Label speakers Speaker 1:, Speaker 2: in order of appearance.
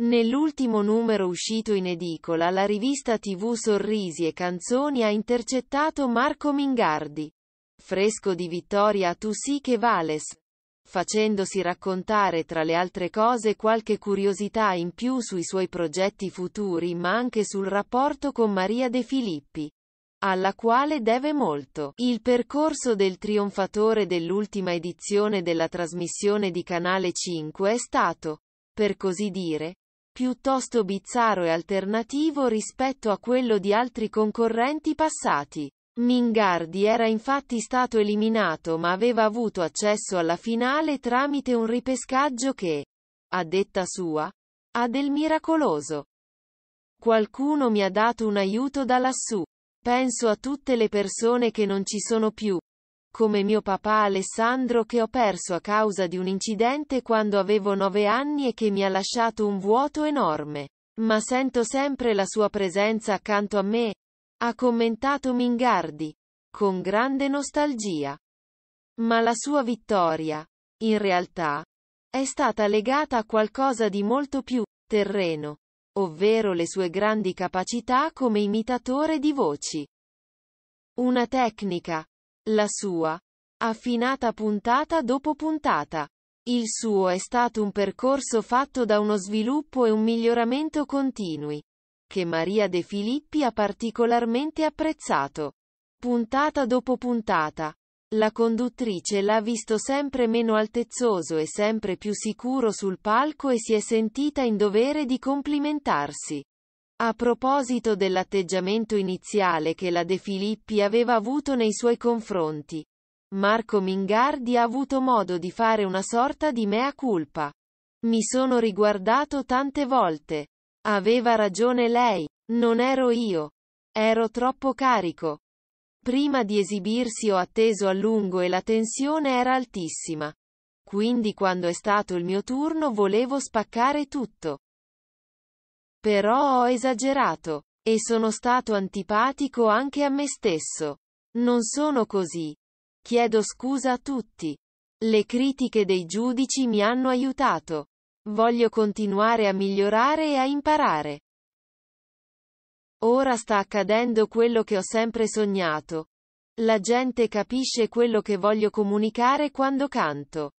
Speaker 1: Nell'ultimo numero uscito in edicola la rivista tv Sorrisi e Canzoni ha intercettato Marco Mingardi, fresco di vittoria a Tusi che Vales, facendosi raccontare tra le altre cose qualche curiosità in più sui suoi progetti futuri ma anche sul rapporto con Maria De Filippi alla quale deve molto. Il percorso del trionfatore dell'ultima edizione della trasmissione di Canale 5 è stato, per così dire, piuttosto bizzarro e alternativo rispetto a quello di altri concorrenti passati. Mingardi era infatti stato eliminato ma aveva avuto accesso alla finale tramite un ripescaggio che, a detta sua, ha del miracoloso. Qualcuno mi ha dato un aiuto da lassù. Penso a tutte le persone che non ci sono più, come mio papà Alessandro che ho perso a causa di un incidente quando avevo nove anni e che mi ha lasciato un vuoto enorme. Ma sento sempre la sua presenza accanto a me, ha commentato Mingardi, con grande nostalgia. Ma la sua vittoria, in realtà, è stata legata a qualcosa di molto più terreno, ovvero le sue grandi capacità come imitatore di voci. Una tecnica, la sua affinata puntata dopo puntata. Il suo è stato un percorso fatto da uno sviluppo e un miglioramento continui, che Maria De Filippi ha particolarmente apprezzato. Puntata dopo puntata, la conduttrice l'ha visto sempre meno altezzoso e sempre più sicuro sul palco e si è sentita in dovere di complimentarsi. A proposito dell'atteggiamento iniziale che la De Filippi aveva avuto nei suoi confronti, Marco Mingardi ha avuto modo di fare una sorta di mea culpa. Mi sono riguardato tante volte. Aveva ragione lei. Non ero io. Ero troppo carico. Prima di esibirsi ho atteso a lungo e la tensione era altissima. Quindi quando è stato il mio turno volevo spaccare tutto. Però ho esagerato. E sono stato antipatico anche a me stesso. Non sono così. Chiedo scusa a tutti. Le critiche dei giudici mi hanno aiutato. Voglio continuare a migliorare e a imparare. Ora sta accadendo quello che ho sempre sognato. La gente capisce quello che voglio comunicare quando canto.